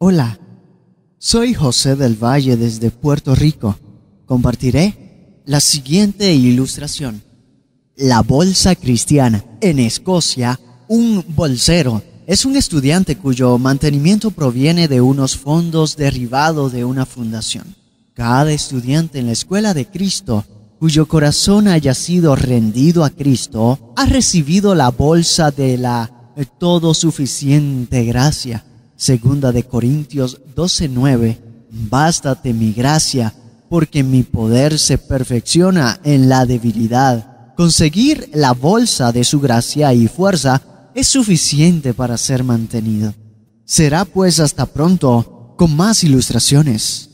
Hola, soy José del Valle desde Puerto Rico. Compartiré la siguiente ilustración. La Bolsa Cristiana. En Escocia, un bolsero es un estudiante cuyo mantenimiento proviene de unos fondos derivados de una fundación. Cada estudiante en la escuela de Cristo cuyo corazón haya sido rendido a Cristo, ha recibido la bolsa de la eh, todo suficiente gracia Segunda de Corintios 12:9, bástate mi gracia, porque mi poder se perfecciona en la debilidad. Conseguir la bolsa de su gracia y fuerza es suficiente para ser mantenido. Será pues hasta pronto con más ilustraciones.